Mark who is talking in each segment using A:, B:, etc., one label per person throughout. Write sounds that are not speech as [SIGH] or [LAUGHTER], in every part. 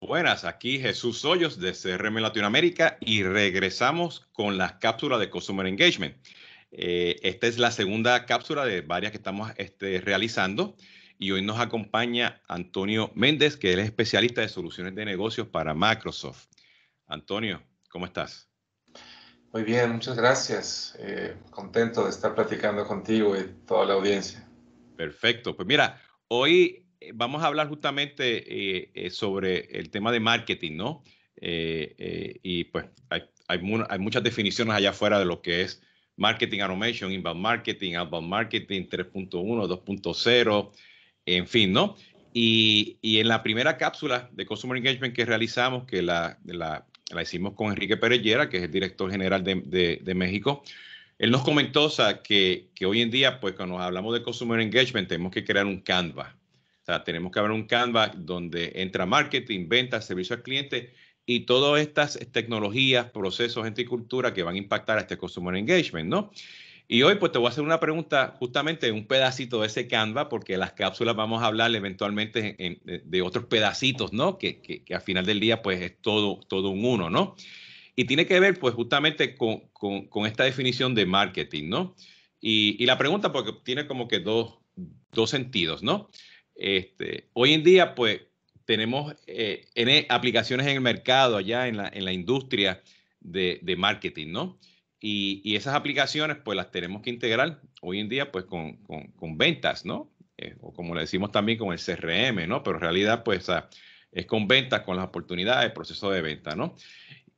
A: Buenas, aquí Jesús Hoyos de CRM Latinoamérica y regresamos con las cápsulas de Customer Engagement. Eh, esta es la segunda cápsula de varias que estamos este, realizando y hoy nos acompaña Antonio Méndez, que es especialista de soluciones de negocios para Microsoft. Antonio, ¿cómo estás? Muy bien, muchas
B: gracias. Eh, contento de estar platicando contigo
A: y toda la audiencia. Perfecto. Pues mira, hoy eh, vamos a hablar justamente eh, eh, sobre el tema de marketing, ¿no? y pues hay, muchas definiciones allá afuera de lo que es marketing automation, inbound marketing, outbound marketing 3.1, 2.0, en fin, ¿no? Y, en la primera cápsula de Customer Engagement que realizamos, que la, hicimos con Enrique Perellera, que es el director general de México, él nos comentó o sea, que, que, hoy en día, pues cuando hablamos de Consumer Engagement, tenemos que crear un Canva. O sea, tenemos que haber un Canva donde entra marketing, ventas, servicio al cliente y todas estas tecnologías, procesos, gente y cultura que van a impactar a este Consumer Engagement, ¿no? Y hoy pues te voy a hacer una pregunta justamente de un pedacito de ese Canva, porque las cápsulas vamos a hablar eventualmente de otros pedacitos, ¿no? Que, que, que, al final del día pues es todo, todo un uno, ¿no? Y tiene que ver, pues, justamente con, con, esta definición de marketing, ¿no? Y, y, la pregunta, porque tiene como que dos, dos sentidos, ¿no? Este, hoy en día, pues, tenemos en, eh, aplicaciones en el mercado, allá en la, en la industria de, de, marketing, ¿no? Y, y, esas aplicaciones, pues, las tenemos que integrar hoy en día, pues, con, con, con ventas, ¿no? Eh, o como le decimos también con el CRM, ¿no? Pero en realidad, pues, es con ventas, con las oportunidades, proceso de venta, ¿no?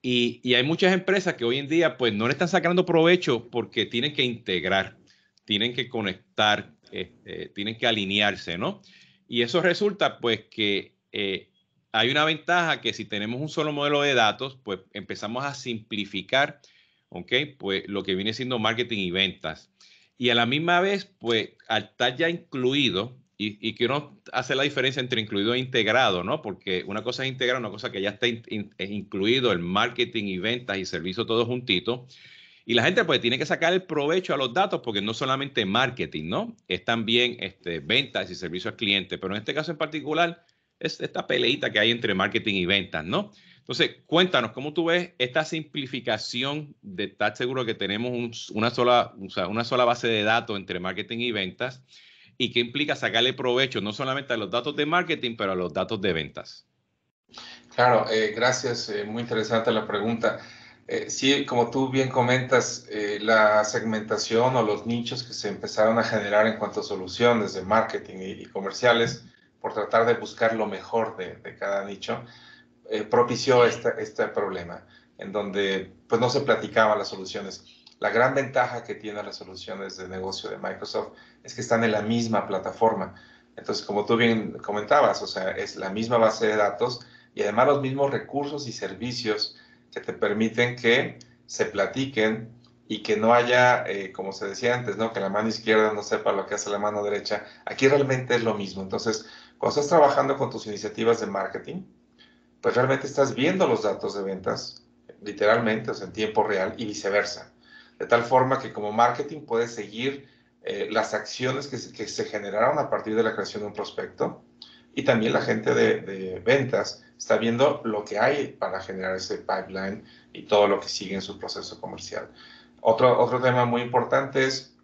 A: Y, hay muchas empresas que hoy en día pues no le están sacando provecho porque tienen que integrar, tienen que conectar, este, tienen que alinearse, ¿no? Y eso resulta pues que eh, hay una ventaja que si tenemos un solo modelo de datos, pues empezamos a simplificar, ¿ok? Pues lo que viene siendo marketing y ventas. Y a la misma vez, pues al estar ya incluido y, y, que uno hace la diferencia entre incluido e integrado, ¿no? Porque una cosa es integrado, una cosa que ya está eh, incluido el marketing y ventas y servicios todos juntitos. Y la gente pues tiene que sacar el provecho a los datos porque no solamente marketing, ¿no? Es también este, ventas y servicios al cliente, pero en este caso en particular es esta peleita que hay entre marketing y ventas, ¿no? Entonces, cuéntanos, ¿cómo tú ves esta simplificación de estar seguro que tenemos una, sola, una sola base de datos entre marketing y ventas? y qué implica sacarle provecho no solamente a los datos de marketing, pero a los datos de ventas.
B: Claro, eh, gracias. Eh, muy interesante la pregunta. Eh, sí, como tú bien comentas, la segmentación o los nichos que se empezaron a generar en cuanto a soluciones de marketing y, comerciales por tratar de buscar lo mejor de, cada nicho, propició este problema en donde pues no se platicaban las soluciones. La gran ventaja que tiene las soluciones de negocio de Microsoft es que están en la misma plataforma. Entonces, como tú bien comentabas, o sea, es la misma base de datos y además los mismos recursos y servicios que te permiten que se platiquen y que no haya, eh, como se decía antes, ¿no? que la mano izquierda no sepa lo que hace la mano derecha. Aquí realmente es lo mismo. Entonces, cuando estás trabajando con tus iniciativas de marketing, pues realmente estás viendo los datos de ventas, literalmente, o sea, en tiempo real y viceversa de tal forma que como marketing puedes seguir eh, las acciones que se, generaron a partir de la creación de un prospecto y también la gente de, ventas está viendo lo que hay para generar ese pipeline y todo lo que sigue en su proceso comercial. Otro, otro tema muy importante es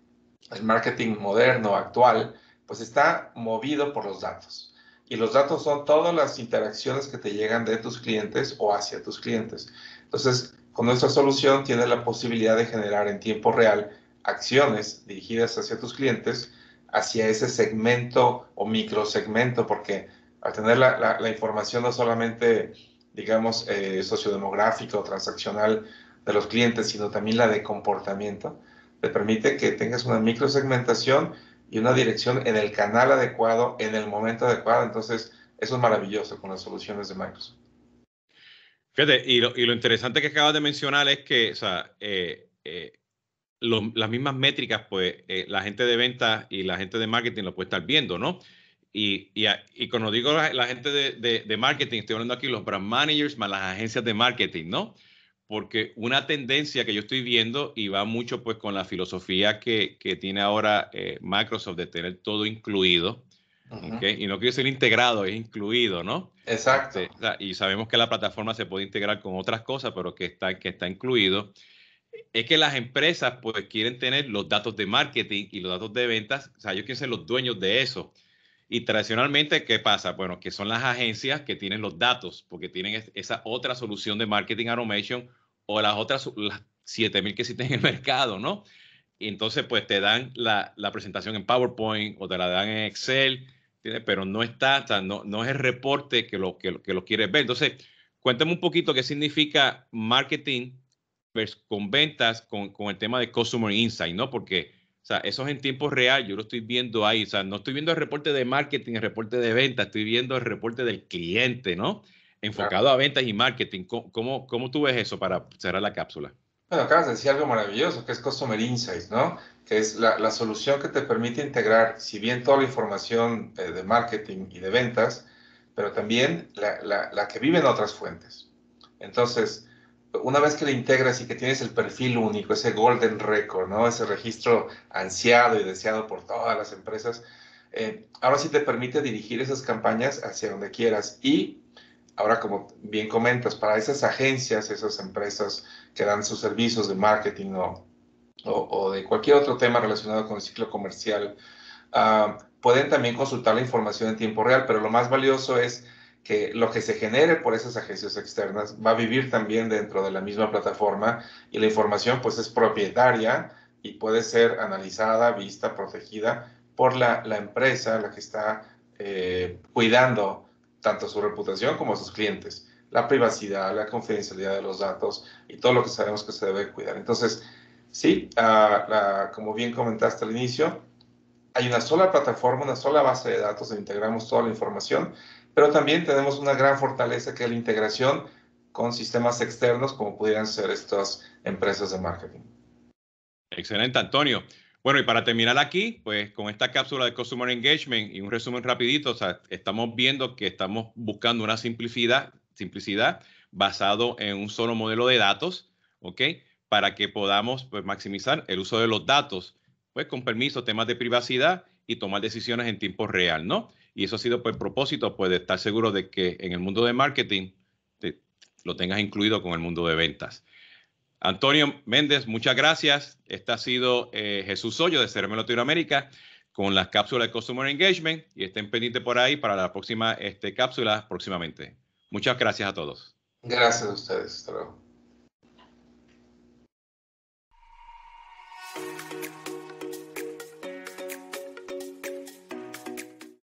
B: el marketing moderno, actual, pues está movido por los datos. Y los datos son todas las interacciones que te llegan de tus clientes o hacia tus clientes. Entonces, con nuestra solución tienes la posibilidad de generar en tiempo real acciones dirigidas hacia tus clientes, hacia ese segmento o microsegmento, porque al tener la, información no solamente, digamos, eh, sociodemográfica o transaccional de los clientes, sino también la de comportamiento, te permite que tengas una microsegmentación y una dirección en el canal adecuado, en el momento adecuado. Entonces, eso es
A: maravilloso con las soluciones de Microsoft. Fíjate, y lo, interesante que acabas de mencionar es que, eh, eh, las mismas métricas, pues eh, la gente de ventas y la gente de marketing lo puede estar viendo, ¿no? Y, cuando digo la, gente de, marketing, estoy hablando aquí los brand managers más las agencias de marketing, ¿no? Porque una tendencia que yo estoy viendo y va mucho pues con la filosofía que tiene ahora Microsoft de tener todo incluido, y no quiere ser integrado, es incluido, ¿no? Exacto. Este, y sabemos que la plataforma se puede integrar con otras cosas, pero que está, que está incluido. Es que las empresas pues quieren tener los datos de marketing y los datos de ventas, o sea, ellos quieren ser los dueños de eso. Y tradicionalmente, ¿qué pasa? Bueno, que son las agencias que tienen los datos, porque tienen esa otra solución de marketing automation o las otras, las 7000 que existen en el [LAUGHS] mercado, ¿no? entonces, pues te dan la, la presentación en PowerPoint o te la dan en Excel pero no está, no, no es el reporte que lo, que, lo quieres ver. Entonces, cuéntame un poquito qué significa marketing con ventas con, el tema de Customer Insight, ¿no? Porque o sea, eso es en tiempo real, yo lo estoy viendo ahí, o sea, no estoy viendo el reporte de marketing, el reporte de ventas, estoy viendo el reporte del cliente, ¿no? Enfocado a ventas y marketing. cómo, cómo tú ves eso para cerrar la cápsula?
B: Bueno, acabas de decir algo maravilloso, que es Customer Insights, ¿no? Que es la, la solución que te permite integrar, si bien toda la información eh, de marketing y de ventas, pero también la, la, que vive en otras fuentes. Entonces, una vez que la integras y que tienes el perfil único, ese golden record, ¿no? Ese registro ansiado y deseado por todas las empresas, eh, ahora sí te permite dirigir esas campañas hacia donde quieras y Ahora, como bien comentas, para esas agencias, esas empresas que dan sus servicios de marketing o, de cualquier otro tema relacionado con el ciclo comercial, ah, pueden también consultar la información en tiempo real, pero lo más valioso es que lo que se genere por esas agencias externas va a vivir también dentro de la misma plataforma y la información pues es propietaria y puede ser analizada, vista, protegida por la, empresa, la que está eh, cuidando tanto su reputación como a sus clientes, la privacidad, la confidencialidad de los datos y todo lo que sabemos que se debe cuidar. Entonces, sí, ah, como bien comentaste al inicio, hay una sola plataforma, una sola base de datos donde integramos toda la información, pero también tenemos una gran fortaleza que es la integración con sistemas externos como pudieran ser estas
A: empresas de marketing. Excelente, Antonio. Bueno, y para terminar aquí, pues con esta cápsula de Customer Engagement y un resumen rapidito, o sea, estamos viendo que estamos buscando una simplicidad, simplicidad basado en un solo modelo de datos, ¿ok? Para que podamos pues, maximizar el uso de los datos, pues con permiso, temas de privacidad y tomar decisiones en tiempo real, ¿no? Y eso ha sido pues, propósito, pues de estar seguro de que en el mundo de marketing lo tengas incluido con el mundo de ventas. Antonio Méndez, muchas gracias. Este ha sido eh, Jesús Hoyo de CRM Latinoamérica con las cápsulas de Customer Engagement y estén pendientes por ahí para la próxima este, cápsula próximamente. Muchas gracias a todos.
B: Gracias a ustedes.